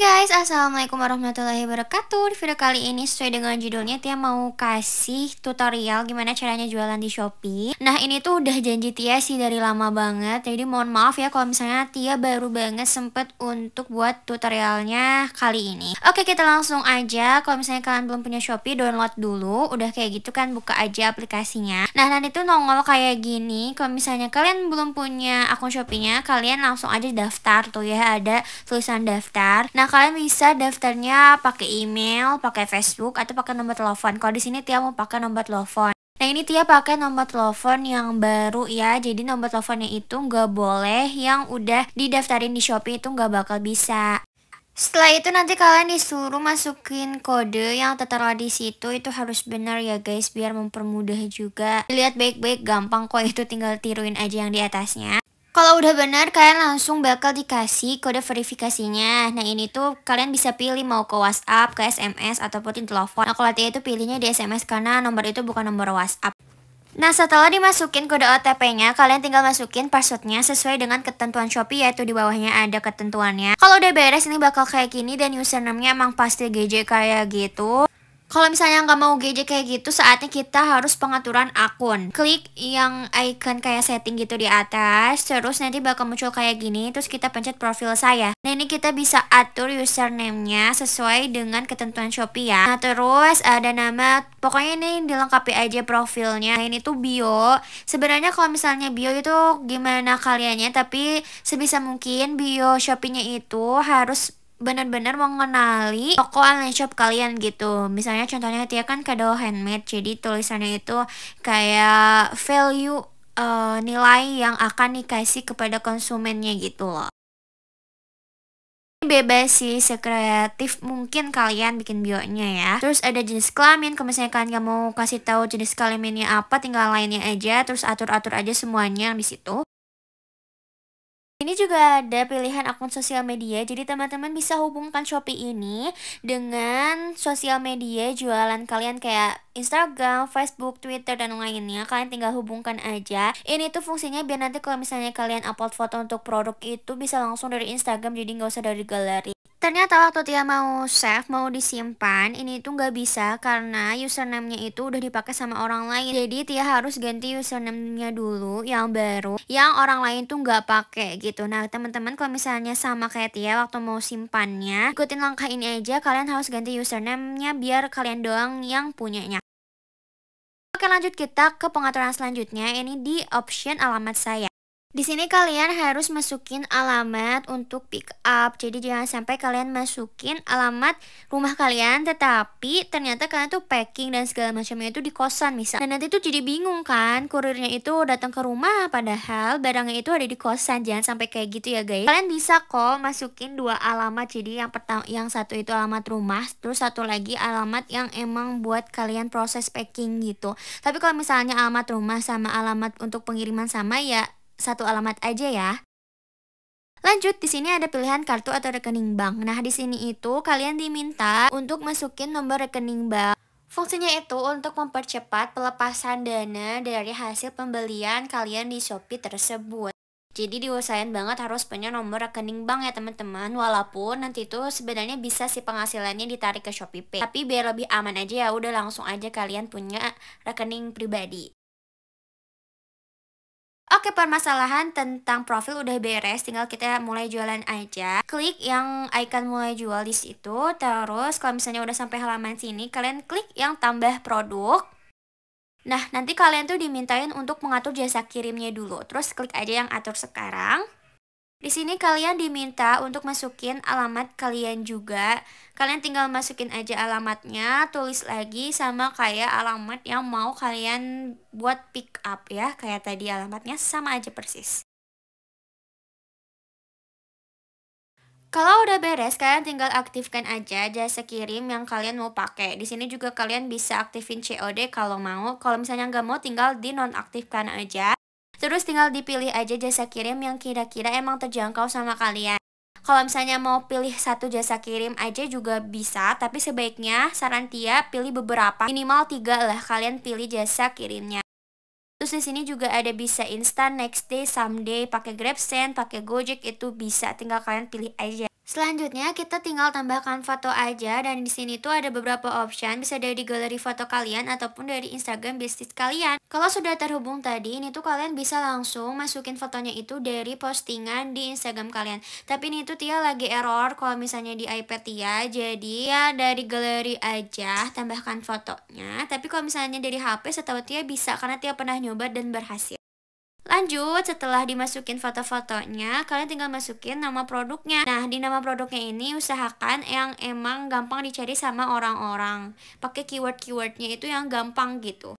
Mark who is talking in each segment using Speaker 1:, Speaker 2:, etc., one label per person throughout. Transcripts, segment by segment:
Speaker 1: guys, Assalamualaikum warahmatullahi wabarakatuh Di video kali ini sesuai dengan judulnya Tia mau kasih tutorial gimana caranya jualan di Shopee Nah ini tuh udah janji Tia sih dari lama banget Jadi mohon maaf ya kalau misalnya Tia baru banget sempet untuk buat tutorialnya kali ini Oke kita langsung aja Kalau misalnya kalian belum punya Shopee download dulu Udah kayak gitu kan buka aja aplikasinya Nah nanti tuh nongol kayak gini Kalau misalnya kalian belum punya akun Shopee-nya Kalian langsung aja daftar tuh ya Ada tulisan daftar Nah kalian bisa daftarnya pakai email, pakai Facebook, atau pakai nomor telepon. Kalau di sini Tia mau pakai nomor telepon. Nah ini Tia pakai nomor telepon yang baru ya Jadi nomor teleponnya itu nggak boleh Yang udah didaftarin di Shopee itu nggak bakal bisa setelah itu nanti kalian disuruh masukin kode yang tertera di situ itu harus benar ya guys biar mempermudah juga. Lihat baik-baik gampang kok itu tinggal tiruin aja yang di atasnya. Kalau udah benar, kalian langsung bakal dikasih kode verifikasinya. Nah, ini tuh kalian bisa pilih mau ke WhatsApp, ke SMS, ataupun di telepon. Nah, kalau tadi itu pilihnya di SMS karena nomor itu bukan nomor WhatsApp. Nah, setelah dimasukin kode OTP-nya, kalian tinggal masukin passwordnya sesuai dengan ketentuan Shopee, yaitu di bawahnya ada ketentuannya. Kalau udah beres, ini bakal kayak gini dan username-nya emang pasti GJ kayak gitu. Kalau misalnya nggak mau GJ kayak gitu, saatnya kita harus pengaturan akun. Klik yang icon kayak setting gitu di atas, terus nanti bakal muncul kayak gini, terus kita pencet profil saya. Nah ini kita bisa atur username-nya sesuai dengan ketentuan Shopee ya. Nah terus ada nama, pokoknya ini dilengkapi aja profilnya. Nah ini tuh bio. Sebenarnya kalau misalnya bio itu gimana kaliannya, tapi sebisa mungkin bio Shopee-nya itu harus benar-benar mengenali toko online shop kalian gitu. Misalnya contohnya dia ya kan kado handmade, jadi tulisannya itu kayak value uh, nilai yang akan dikasih kepada konsumennya gitu loh. Bebas sih, sekreatif mungkin kalian bikin bio-nya ya. Terus ada jenis kelamin, kalau misalnya kalian gak mau kasih tahu jenis kelaminnya apa, tinggal lainnya aja, terus atur-atur aja semuanya yang di situ. Ini juga ada pilihan akun sosial media, jadi teman-teman bisa hubungkan Shopee ini dengan sosial media jualan kalian kayak Instagram, Facebook, Twitter, dan lainnya. Kalian tinggal hubungkan aja. Ini tuh fungsinya biar nanti kalau misalnya kalian upload foto untuk produk itu bisa langsung dari Instagram, jadi nggak usah dari galeri. Ternyata waktu dia mau save, mau disimpan, ini tuh nggak bisa karena username-nya itu udah dipakai sama orang lain. Jadi dia harus ganti username-nya dulu yang baru, yang orang lain tuh nggak pakai gitu. Nah teman-teman kalau misalnya sama kayak Tia waktu mau simpannya, ikutin langkah ini aja. Kalian harus ganti username-nya biar kalian doang yang punyanya. Oke lanjut kita ke pengaturan selanjutnya, ini di option alamat saya. Di sini kalian harus masukin alamat untuk pick up. Jadi jangan sampai kalian masukin alamat rumah kalian tetapi ternyata kalian tuh packing dan segala macamnya itu di kosan misal. Dan nanti tuh jadi bingung kan, kurirnya itu datang ke rumah padahal barangnya itu ada di kosan. Jangan sampai kayak gitu ya guys. Kalian bisa kok masukin dua alamat. Jadi yang pertama yang satu itu alamat rumah, terus satu lagi alamat yang emang buat kalian proses packing gitu. Tapi kalau misalnya alamat rumah sama alamat untuk pengiriman sama ya satu alamat aja ya. Lanjut, di sini ada pilihan kartu atau rekening bank. Nah, di sini itu kalian diminta untuk masukin nomor rekening bank. Fungsinya itu untuk mempercepat pelepasan dana dari hasil pembelian kalian di Shopee tersebut. Jadi diusahain banget harus punya nomor rekening bank ya teman-teman Walaupun nanti itu sebenarnya bisa sih penghasilannya ditarik ke Shopee Pay Tapi biar lebih aman aja ya udah langsung aja kalian punya rekening pribadi Oke, permasalahan tentang profil udah beres, tinggal kita mulai jualan aja. Klik yang icon mulai jual di situ, terus kalau misalnya udah sampai halaman sini, kalian klik yang tambah produk. Nah, nanti kalian tuh dimintain untuk mengatur jasa kirimnya dulu. Terus klik aja yang atur sekarang. Di sini kalian diminta untuk masukin alamat kalian juga. Kalian tinggal masukin aja alamatnya, tulis lagi sama kayak alamat yang mau kalian buat pick up ya. Kayak tadi alamatnya sama aja persis. Kalau udah beres, kalian tinggal aktifkan aja jasa kirim yang kalian mau pakai. Di sini juga kalian bisa aktifin COD kalau mau. Kalau misalnya nggak mau, tinggal dinonaktifkan aja. Terus tinggal dipilih aja jasa kirim yang kira-kira emang terjangkau sama kalian. Kalau misalnya mau pilih satu jasa kirim aja juga bisa, tapi sebaiknya saran Tia pilih beberapa, minimal tiga lah kalian pilih jasa kirimnya. Terus di sini juga ada bisa instan, next day, someday, pakai GrabSend, pakai Gojek itu bisa, tinggal kalian pilih aja. Selanjutnya kita tinggal tambahkan foto aja dan di sini tuh ada beberapa option bisa dari galeri foto kalian ataupun dari Instagram bisnis kalian. Kalau sudah terhubung tadi ini tuh kalian bisa langsung masukin fotonya itu dari postingan di Instagram kalian. Tapi ini tuh Tia lagi error kalau misalnya di iPad Tia jadi ya dari galeri aja tambahkan fotonya. Tapi kalau misalnya dari HP setahu Tia bisa karena Tia pernah nyoba dan berhasil. Lanjut, setelah dimasukin foto-fotonya, kalian tinggal masukin nama produknya. Nah, di nama produknya ini usahakan yang emang gampang dicari sama orang-orang. Pakai keyword-keywordnya itu yang gampang gitu.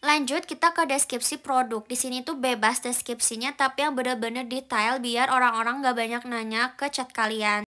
Speaker 1: Lanjut kita ke deskripsi produk. Di sini tuh bebas deskripsinya tapi yang bener-bener detail biar orang-orang gak banyak nanya ke chat kalian.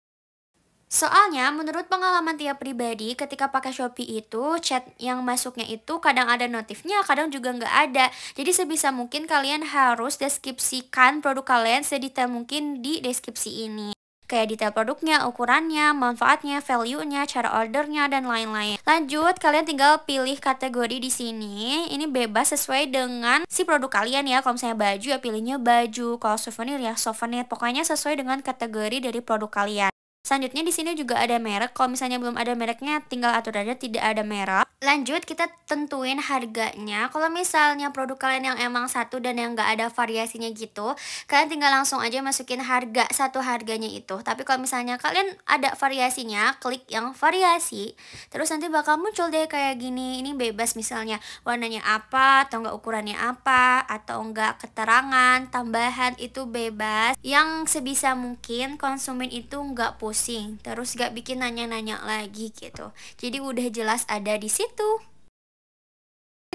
Speaker 1: Soalnya menurut pengalaman tiap pribadi ketika pakai Shopee itu chat yang masuknya itu kadang ada notifnya kadang juga nggak ada Jadi sebisa mungkin kalian harus deskripsikan produk kalian sedetail mungkin di deskripsi ini kayak detail produknya, ukurannya, manfaatnya, value-nya, cara ordernya, dan lain-lain. Lanjut, kalian tinggal pilih kategori di sini. Ini bebas sesuai dengan si produk kalian ya. Kalau misalnya baju ya pilihnya baju, kalau souvenir ya souvenir. Pokoknya sesuai dengan kategori dari produk kalian. Selanjutnya di sini juga ada merek. Kalau misalnya belum ada mereknya tinggal atur aja tidak ada merek. Lanjut kita tentuin harganya. Kalau misalnya produk kalian yang emang satu dan yang nggak ada variasinya gitu, kalian tinggal langsung aja masukin harga satu harganya itu. Tapi kalau misalnya kalian ada variasinya, klik yang variasi. Terus nanti bakal muncul deh kayak gini. Ini bebas misalnya warnanya apa atau enggak ukurannya apa atau enggak keterangan tambahan itu bebas. Yang sebisa mungkin konsumen itu nggak pusing pusing, terus gak bikin nanya-nanya lagi gitu. Jadi udah jelas ada di situ.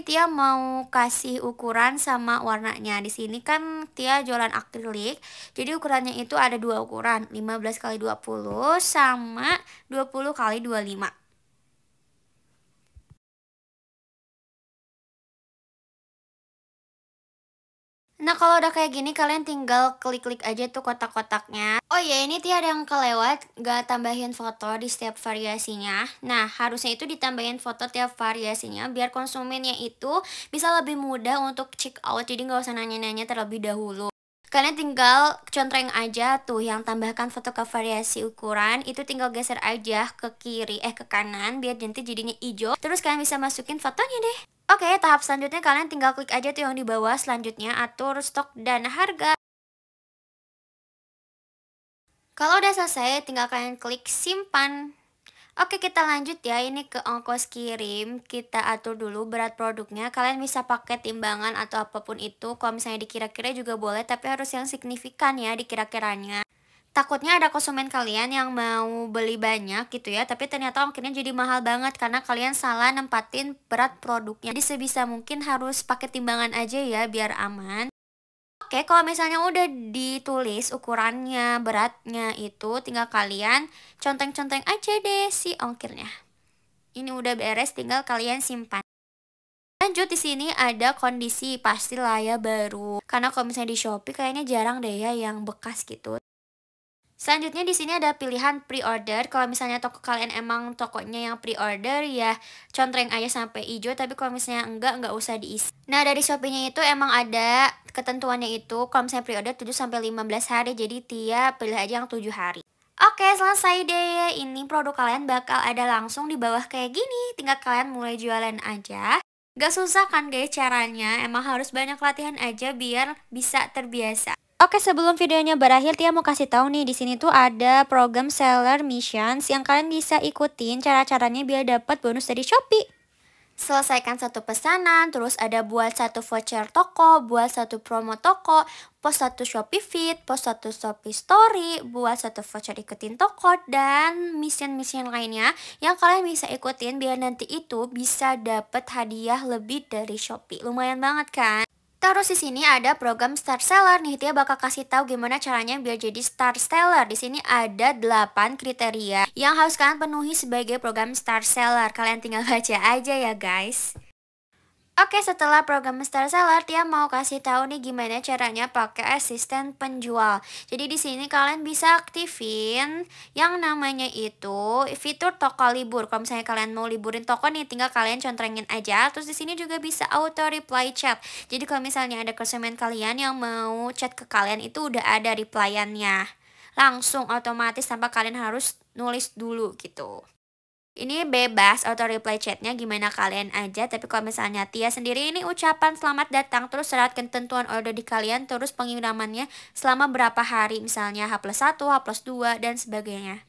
Speaker 1: Tia mau kasih ukuran sama warnanya. Di sini kan Tia jualan akrilik. Jadi ukurannya itu ada dua ukuran, 15 kali 20 sama 20 kali 25. Nah kalau udah kayak gini kalian tinggal klik-klik aja tuh kotak-kotaknya Oh iya ini tiada yang kelewat gak tambahin foto di setiap variasinya Nah harusnya itu ditambahin foto tiap variasinya biar konsumennya itu bisa lebih mudah untuk check out Jadi gak usah nanya-nanya terlebih dahulu Kalian tinggal contreng aja tuh yang tambahkan foto ke variasi ukuran itu tinggal geser aja ke kiri eh ke kanan biar nanti jadinya hijau. Terus kalian bisa masukin fotonya deh. Oke, okay, tahap selanjutnya kalian tinggal klik aja tuh yang di bawah selanjutnya atur stok dan harga. Kalau udah selesai, tinggal kalian klik simpan. Oke kita lanjut ya ini ke ongkos kirim kita atur dulu berat produknya kalian bisa pakai timbangan atau apapun itu kalau misalnya dikira-kira juga boleh tapi harus yang signifikan ya dikira-kiranya takutnya ada konsumen kalian yang mau beli banyak gitu ya tapi ternyata ongkirnya jadi mahal banget karena kalian salah nempatin berat produknya jadi sebisa mungkin harus pakai timbangan aja ya biar aman Oke, kalau misalnya udah ditulis ukurannya, beratnya itu tinggal kalian conteng-conteng aja deh si ongkirnya. Ini udah beres, tinggal kalian simpan. Lanjut di sini ada kondisi pastilah ya baru. Karena kalau misalnya di Shopee kayaknya jarang deh ya yang bekas gitu. Selanjutnya di sini ada pilihan pre-order. Kalau misalnya toko kalian emang tokonya yang pre-order ya contreng aja sampai hijau tapi kalau misalnya enggak enggak usah diisi. Nah, dari Shopee-nya itu emang ada ketentuannya itu kalau misalnya pre-order 7 sampai 15 hari. Jadi tiap pilih aja yang 7 hari. Oke, selesai deh. Ini produk kalian bakal ada langsung di bawah kayak gini. Tinggal kalian mulai jualan aja. Gak susah kan guys caranya, emang harus banyak latihan aja biar bisa terbiasa. Oke sebelum videonya berakhir Tia mau kasih tahu nih di sini tuh ada program seller missions yang kalian bisa ikutin cara-caranya biar dapat bonus dari Shopee. Selesaikan satu pesanan, terus ada buat satu voucher toko, buat satu promo toko, post satu Shopee feed, post satu Shopee story, buat satu voucher ikutin toko, dan mission-mission lainnya yang kalian bisa ikutin biar nanti itu bisa dapet hadiah lebih dari Shopee. Lumayan banget kan? Terus di sini ada program Star Seller nih, dia bakal kasih tahu gimana caranya biar jadi Star Seller. Di sini ada 8 kriteria yang harus kalian penuhi sebagai program Star Seller. Kalian tinggal baca aja ya guys. Oke, setelah program Star Seller, dia mau kasih tahu nih gimana caranya pakai asisten penjual. Jadi di sini kalian bisa aktifin yang namanya itu fitur toko libur. Kalau misalnya kalian mau liburin toko nih, tinggal kalian contengin aja. Terus di sini juga bisa auto reply chat. Jadi kalau misalnya ada konsumen kalian yang mau chat ke kalian itu udah ada replyannya. Langsung otomatis tanpa kalian harus nulis dulu gitu. Ini bebas auto reply chatnya gimana kalian aja tapi kalau misalnya Tia sendiri ini ucapan selamat datang terus serat ketentuan order di kalian terus pengirimannya selama berapa hari misalnya H plus 1, H plus 2 dan sebagainya.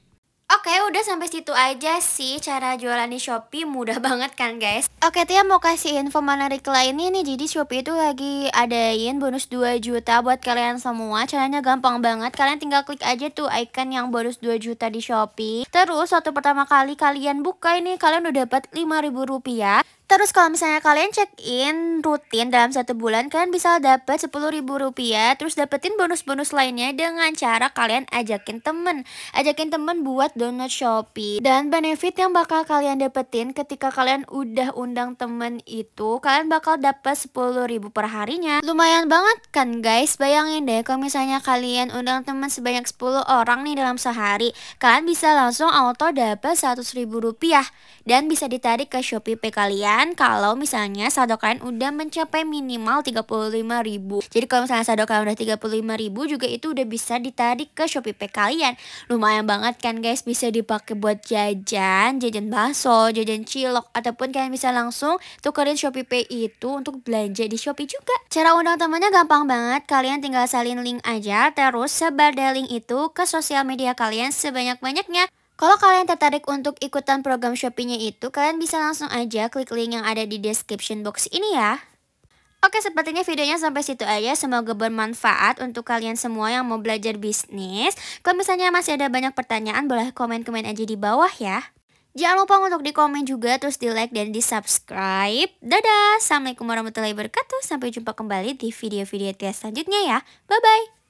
Speaker 1: Oke, udah sampai situ aja sih cara jualan di Shopee mudah banget kan guys. Oke, Tia mau kasih info menarik lainnya nih. Jadi Shopee itu lagi adain bonus 2 juta buat kalian semua. Caranya gampang banget. Kalian tinggal klik aja tuh icon yang bonus 2 juta di Shopee. Terus waktu pertama kali kalian buka ini kalian udah dapat 5000 rupiah Terus kalau misalnya kalian check in rutin dalam satu bulan kalian bisa dapat sepuluh ribu rupiah terus dapetin bonus-bonus lainnya dengan cara kalian ajakin temen ajakin temen buat download Shopee dan benefit yang bakal kalian dapetin ketika kalian udah undang temen itu kalian bakal dapat sepuluh ribu harinya. lumayan banget kan guys bayangin deh kalau misalnya kalian undang temen sebanyak 10 orang nih dalam sehari kalian bisa langsung auto dapat seratus ribu rupiah dan bisa ditarik ke Shopee Pay kalian kalian kalau misalnya saldo kalian udah mencapai minimal 35.000. Jadi kalau misalnya saldo kalian udah 35.000 juga itu udah bisa ditarik ke Shopee kalian. Lumayan banget kan guys bisa dipakai buat jajan, jajan bakso, jajan cilok ataupun kalian bisa langsung tukerin Shopee itu untuk belanja di Shopee juga. Cara undang temannya gampang banget, kalian tinggal salin link aja terus sebar link itu ke sosial media kalian sebanyak-banyaknya. Kalau kalian tertarik untuk ikutan program Shopee-nya itu, kalian bisa langsung aja klik link yang ada di description box ini ya. Oke, sepertinya videonya sampai situ aja. Semoga bermanfaat untuk kalian semua yang mau belajar bisnis. Kalau misalnya masih ada banyak pertanyaan, boleh komen-komen aja di bawah ya. Jangan lupa untuk di komen juga, terus di like dan di subscribe. Dadah, Assalamualaikum warahmatullahi wabarakatuh. Sampai jumpa kembali di video-video selanjutnya ya. Bye-bye.